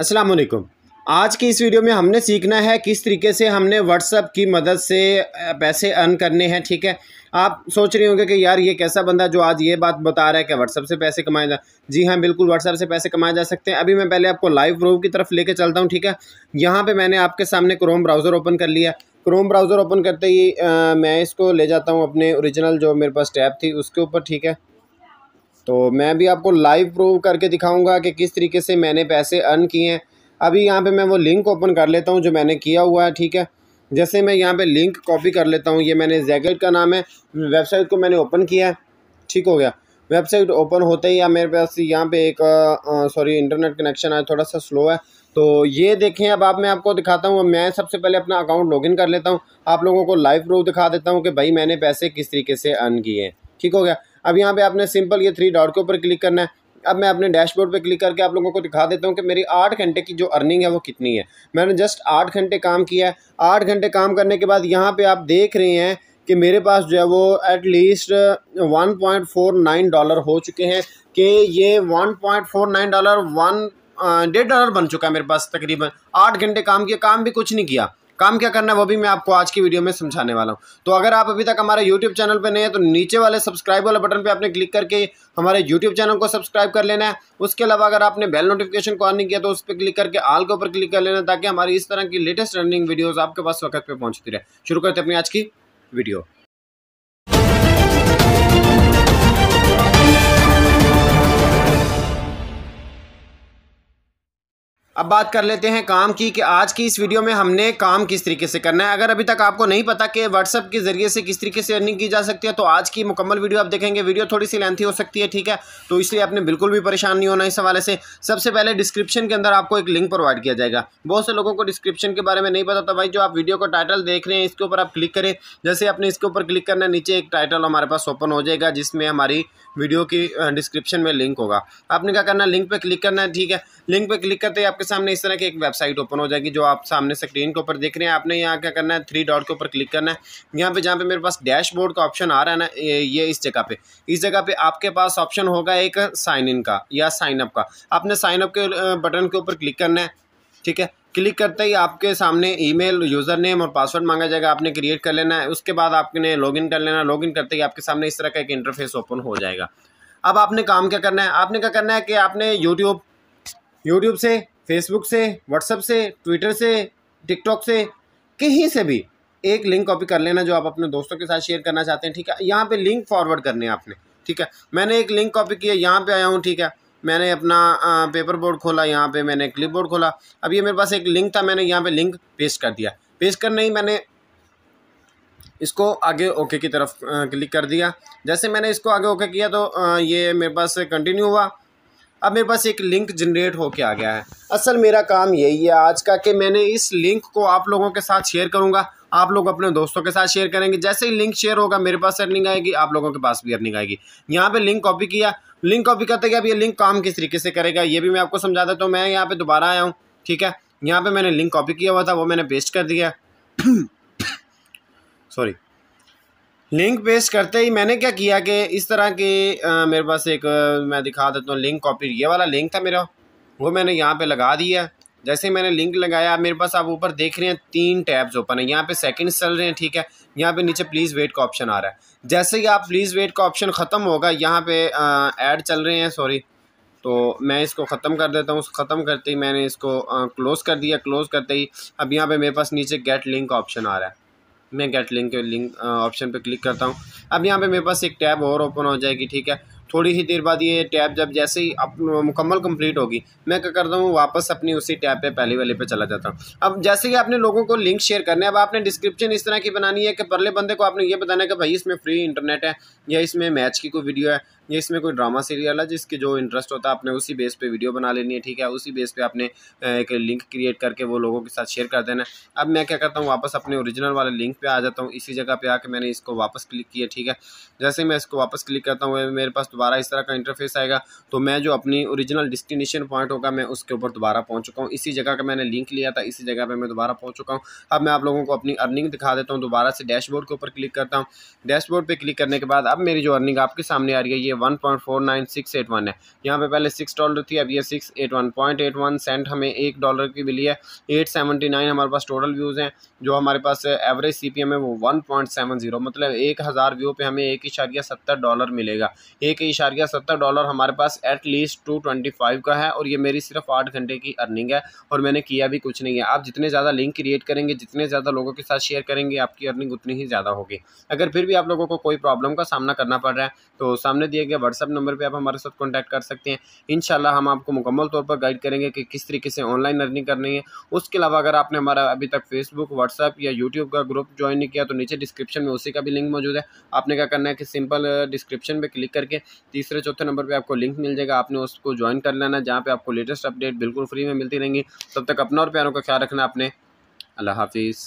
अस्सलाम वालेकुम आज की इस वीडियो में हमने सीखना है किस तरीके से हमने व्हाट्सअप की मदद से पैसे अर्न करने हैं ठीक है आप सोच रहे होंगे कि यार ये कैसा बंदा जो आज ये बात बता रहा है कि व्हाट्सअप से पैसे कमाए जा जी हाँ बिल्कुल व्हाट्सअप से पैसे कमाए जा सकते हैं अभी मैं पहले आपको लाइव प्रूफ की तरफ लेके चलता हूँ ठीक है यहाँ पर मैंने आपके सामने क्रोम ब्राउज़र ओपन कर लिया क्रोम ब्राउज़र ओपन करते ही आ, मैं इसको ले जाता हूँ अपने ओरिजिनल जो मेरे पास टैब थी उसके ऊपर ठीक है तो मैं भी आपको लाइव प्रूव करके दिखाऊंगा कि किस तरीके से मैंने पैसे अर्न किए हैं अभी यहाँ पे मैं वो लिंक ओपन कर लेता हूँ जो मैंने किया हुआ है ठीक है जैसे मैं यहाँ पे लिंक कॉपी कर लेता हूँ ये मैंने जैकेट का नाम है वेबसाइट को मैंने ओपन किया है ठीक हो गया वेबसाइट ओपन होते ही या मेरे पास यहाँ पे एक सॉरी इंटरनेट कनेक्शन है थोड़ा सा स्लो है तो ये देखें अब आप मैं आपको दिखाता हूँ मैं सबसे पहले अपना अकाउंट लॉगिन कर लेता हूँ आप लोगों को लाइव प्रूफ दिखा देता हूँ कि भाई मैंने पैसे किस तरीके से अर्न किए हैं ठीक हो गया अब यहाँ पे आपने सिंपल ये थ्री डॉट के ऊपर क्लिक करना है अब मैं अपने डैशबोर्ड पे क्लिक करके आप लोगों को दिखा देता हूँ कि मेरी आठ घंटे की जो अर्निंग है वो कितनी है मैंने जस्ट आठ घंटे काम किया है आठ घंटे काम करने के बाद यहाँ पे आप देख रहे हैं कि मेरे पास जो है वो at least one point four nine dollar हो चुके हैं कि ये one point four nine dollar one डेढ़ डॉलर बन चुका है मेरे पास तकरीबन आठ घंटे काम किया काम भी कुछ नहीं किया काम क्या करना है वो भी मैं आपको आज की वीडियो में समझाने वाला हूँ तो अगर आप अभी तक हमारे यूट्यूब चैनल पर नहीं है तो नीचे वाले सब्सक्राइब वाले बटन पर आपने क्लिक करके हमारे यूट्यूब चैनल को सब्सक्राइब कर लेना है उसके अलावा अगर आपने बेल नोटिफिकेशन को ऑन नहीं किया तो उस पर क्लिक करके आल के ऊपर क्लिक कर लेना ताकि हमारी इस तरह की लेटेस्ट रनिंग वीडियोज़ आपके पास वक्त पर पहुंचती रहे शुरू करते अपनी आज की वीडियो अब बात कर लेते हैं काम की कि आज की इस वीडियो में हमने काम किस तरीके से करना है अगर अभी तक आपको नहीं पता कि व्हाट्सअप के ज़रिए से किस तरीके से अर्निंग की जा सकती है तो आज की मुकम्मल वीडियो आप देखेंगे वीडियो थोड़ी सी लेंथी हो सकती है ठीक है तो इसलिए आपने बिल्कुल भी परेशान नहीं होना इस हवाले से सबसे पहले डिस्क्रिप्शन के अंदर आपको एक लिंक प्रोवाइड किया जाएगा बहुत से लोगों को डिस्क्रिप्शन के बारे में नहीं पता था भाई जो आप वीडियो का टाइटल देख रहे हैं इसके ऊपर आप क्लिक करें जैसे आपने इसके ऊपर क्लिक करना नीचे एक टाइटल हमारे पास ओपन हो जाएगा जिसमें हमारी वीडियो की डिस्क्रिप्शन में लिंक होगा आपने क्या करना लिंक पर क्लिक करना है ठीक है लिंक पर क्लिक करते ही आपके सामने इस तरह की एक वेबसाइट ओपन हो जाएगी जो आप सामने स्क्रीन के ऊपर देख रहे हैं आपने यहाँ क्या करना है थ्री डॉट के ऊपर क्लिक करना है यहाँ पे जहाँ पे मेरे पास डैशबोर्ड का ऑप्शन आ रहा है ना ये इस जगह पे इस जगह पे आपके पास ऑप्शन होगा एक साइन इन का या साइन अप का आपने साइन अप के बटन के ऊपर क्लिक करना है ठीक है क्लिक करते ही आपके सामने ईमेल यूज़र नेम और पासवर्ड मांगा जाएगा आपने क्रिएट कर लेना है उसके बाद आपने लॉगिन कर लेना लॉगिन करते ही आपके सामने इस तरह का एक इंटरफेस ओपन हो जाएगा अब आपने काम क्या करना है आपने क्या करना है कि आपने यूट्यूब यूट्यूब से फेसबुक से व्हाट्सअप से ट्विटर से टिकटॉक से कहीं से भी एक लिंक कॉपी कर लेना जो आप अपने दोस्तों के साथ शेयर करना चाहते हैं ठीक है यहाँ पे लिंक फॉरवर्ड करने आपने ठीक है मैंने एक लिंक कॉपी किया यहाँ पे आया हूँ ठीक है मैंने अपना पेपर बोर्ड खोला यहाँ पे मैंने क्लिप बोर्ड खोला अब ये मेरे पास एक लिंक था मैंने यहाँ पे लिंक पेस्ट कर दिया पेस्ट करने ही मैंने इसको आगे ओके की तरफ क्लिक कर दिया जैसे मैंने इसको आगे ओके किया तो ये मेरे पास कंटिन्यू हुआ अब मेरे पास एक लिंक जनरेट होके आ गया है असल मेरा काम यही है आज का कि मैंने इस लिंक को आप लोगों के साथ शेयर करूंगा आप लोग अपने दोस्तों के साथ शेयर करेंगे जैसे ही लिंक शेयर होगा मेरे पास अर्निंग आएगी आप लोगों के पास भी अर्निंग आएगी यहाँ पे लिंक कॉपी किया लिंक कॉपी करते कि अब ये लिंक काम किस तरीके से करेगा ये भी मैं आपको समझा देता हूँ मैं यहाँ पर दोबारा आया हूँ ठीक है यहाँ पर मैंने लिंक कॉपी किया हुआ था वो मैंने पेस्ट कर दिया सॉरी लिंक पेस्ट करते ही मैंने क्या किया कि इस तरह के आ, मेरे पास एक मैं दिखा देता हूँ लिंक कॉपी ये वाला लिंक था मेरा वो मैंने यहाँ पे लगा दिया जैसे मैंने लिंक लगाया मेरे पास आप ऊपर देख रहे हैं तीन टैब्स ओपन है यहाँ पे सेकंड चल रहे हैं ठीक है यहाँ पे नीचे प्लीज़ वेट का ऑप्शन आ रहा है जैसे ही आप प्लीज़ वेट का ऑप्शन ख़त्म होगा यहाँ पे ऐड चल रहे हैं सॉरी तो मैं इसको ख़त्म कर देता हूँ ख़त्म करते ही मैंने इसको क्लोज़ कर दिया क्लोज़ करते ही अब यहाँ पर मेरे पास नीचे गेट लिंक का ऑप्शन आ रहा है मैं गेट लिंक के लिंक ऑप्शन पर क्लिक करता हूँ अब यहाँ पर मेरे पास एक टैब और ओपन हो जाएगी ठीक है थोड़ी ही देर बाद ये टैब जब जैसे ही अप मुकम्मल कंप्लीट होगी मैं क्या करता हूँ वापस अपनी उसी टैब पे पहले वाले पे चला जाता हूँ अब जैसे कि आपने लोगों को लिंक शेयर करना है अब आपने डिस्क्रिप्शन इस तरह की बनानी है कि परले बंदे को आपने ये बताना है कि भाई इसमें फ्री इंटरनेट है या इसमें मैच की कोई वीडियो है या इसमें कोई ड्रामा सीरियल है जिसके जो इंटरेस्ट होता है आपने उसी बेस पे वीडियो बना लेनी है ठीक है उसी बेस पे आपने एक लिंक क्रिएट करके वो लोगों के साथ शेयर कर देना है अब मैं क्या करता हूँ वापस अपने ओरिजिनल वाले लिंक पर आ जाता हूँ इसी जगह पर आकर मैंने इसको वापस क्लिक किया ठीक है जैसे मैं इसको वापस क्लिक करता हूँ मेरे पास दोबारा इस तरह का इंटरफेस आएगा तो मैं जो अपनी ओरिजिनल डिस्टिनेशन पॉइंट होगा मैं उसके ऊपर दोबारा पहुँच चुका हूँ इसी जगह का मैंने लिंक लिया था इसी जगह पर मैं दोबारा पहुँच चुका हूँ अब मैं आप लोगों को अपनी अर्निंग दिखा देता हूँ दोबारा से डैशबोर्ड के ऊपर क्लिक करता हूँ डैशबोर्ड पर क्लिक करने के बाद अब मेरी जो अर्निंग आपके सामने आ रही है ये one point four nine six eight one है यहाँ पे पहले सिक्स डॉलर थी अब ये six eight one point eight one cent हमें एक डॉलर की मिली है एट सेवेंटी नाइन हमारे पास टोटल व्यूज़ हैं जो हमारे पास एवरेज सी पी एम है वो वन पॉइंट सेवन जीरो मतलब एक हज़ार व्यू पर हमें एक इशारिया सत्तर डॉलर मिलेगा एक इशारिया सत्तर डॉलर हमारे पास एटलीस्ट टू ट्वेंटी फाइव का है और ये मेरी सिर्फ आठ घंटे की अर्निंग है और मैंने किया भी कुछ नहीं है आप जितने ज़्यादा लिंक क्रिएट करेंगे जितने ज़्यादा लोगों के साथ शेयर करेंगे आपकी अर्निंग उतनी ही ज़्यादा होगी अगर फिर भी आप लोगों को कोई प्रॉब्लम का सामना करना पड़ रहा है तो सामने दिए देंगे व्हाट्सअप नंबर पर आप हमारे साथ कॉन्टैक्ट कर सकते हैं इन हम आपको मुकम्मल तौर पर गाइड करेंगे कि किस तरीके से ऑनलाइन अर्निंग करनी है उसके अलावा अगर आपने हमारा अभी तक फेसबुक व्हाट्सअप या यूट्यूब का ग्रुप ज्वाइन नहीं किया तो नीचे डिस्क्रिप्शन में उसी का भी लिंक मौजूद है आपने क्या करना है कि सिंपल डिस्क्रिप्शन पर क्लिक करके तीसरे चौथे नंबर पर आपको लिंक मिल जाएगा आपने उसको ज्वाइन कर लेना जहाँ पर आपको लेटेस्ट अपडेट बिल्कुल फ्री में मिलती रहेंगी तब तक अपना और प्यारों का ख्याल रखना आपने अल्लाह हाफिज़